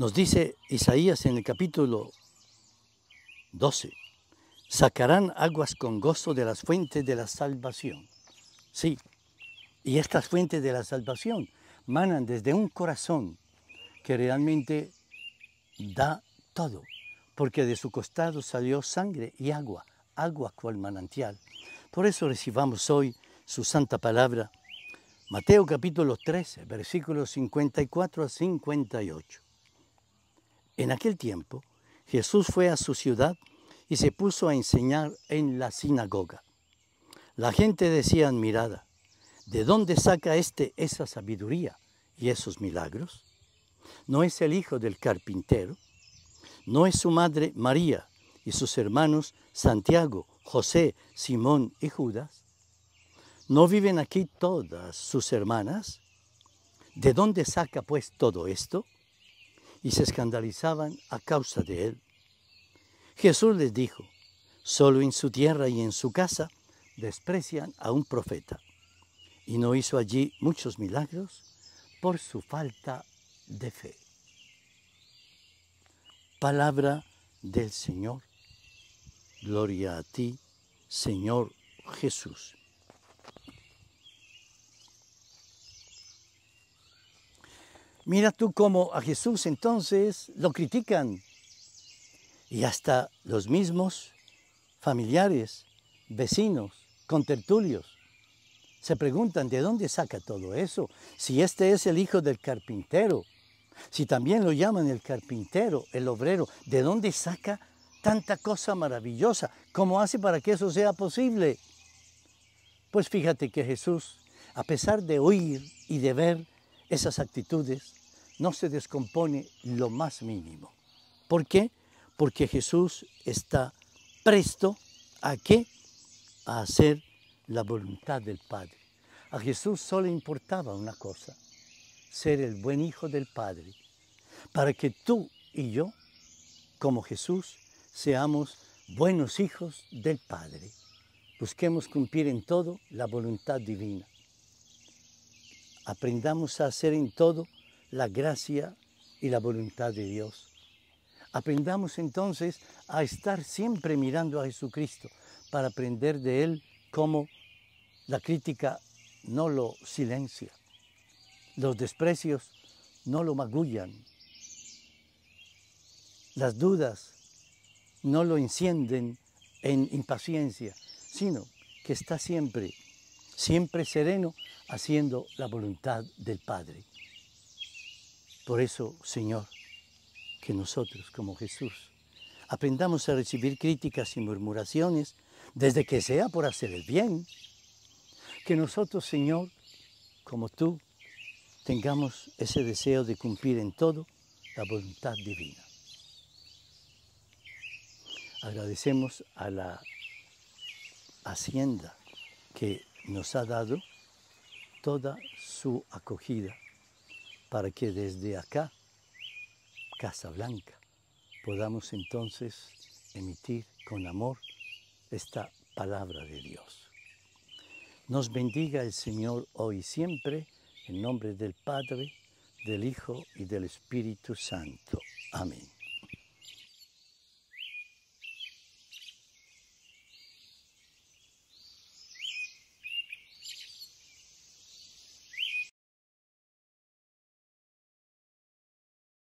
Nos dice Isaías en el capítulo 12, sacarán aguas con gozo de las fuentes de la salvación. Sí, y estas fuentes de la salvación manan desde un corazón que realmente da todo, porque de su costado salió sangre y agua, agua cual manantial. Por eso recibamos hoy su santa palabra. Mateo capítulo 13, versículos 54 a 58. En aquel tiempo, Jesús fue a su ciudad y se puso a enseñar en la sinagoga. La gente decía admirada, ¿de dónde saca este esa sabiduría y esos milagros? ¿No es el hijo del carpintero? ¿No es su madre María y sus hermanos Santiago, José, Simón y Judas? ¿No viven aquí todas sus hermanas? ¿De dónde saca pues todo esto? y se escandalizaban a causa de él. Jesús les dijo, solo en su tierra y en su casa desprecian a un profeta. Y no hizo allí muchos milagros por su falta de fe. Palabra del Señor. Gloria a ti, Señor Jesús. Mira tú cómo a Jesús entonces lo critican. Y hasta los mismos familiares, vecinos, contertulios, se preguntan de dónde saca todo eso, si este es el hijo del carpintero, si también lo llaman el carpintero, el obrero, ¿de dónde saca tanta cosa maravillosa? ¿Cómo hace para que eso sea posible? Pues fíjate que Jesús, a pesar de oír y de ver esas actitudes, no se descompone lo más mínimo. ¿Por qué? Porque Jesús está presto a qué? A hacer la voluntad del Padre. A Jesús solo importaba una cosa, ser el buen hijo del Padre, para que tú y yo, como Jesús, seamos buenos hijos del Padre. Busquemos cumplir en todo la voluntad divina. Aprendamos a hacer en todo la gracia y la voluntad de Dios. Aprendamos entonces a estar siempre mirando a Jesucristo para aprender de Él cómo la crítica no lo silencia, los desprecios no lo magullan, las dudas no lo encienden en impaciencia, sino que está siempre, siempre sereno haciendo la voluntad del Padre. Por eso, Señor, que nosotros, como Jesús, aprendamos a recibir críticas y murmuraciones desde que sea por hacer el bien. Que nosotros, Señor, como tú, tengamos ese deseo de cumplir en todo la voluntad divina. Agradecemos a la hacienda que nos ha dado toda su acogida para que desde acá, Casa Blanca, podamos entonces emitir con amor esta palabra de Dios. Nos bendiga el Señor hoy y siempre, en nombre del Padre, del Hijo y del Espíritu Santo. Amén.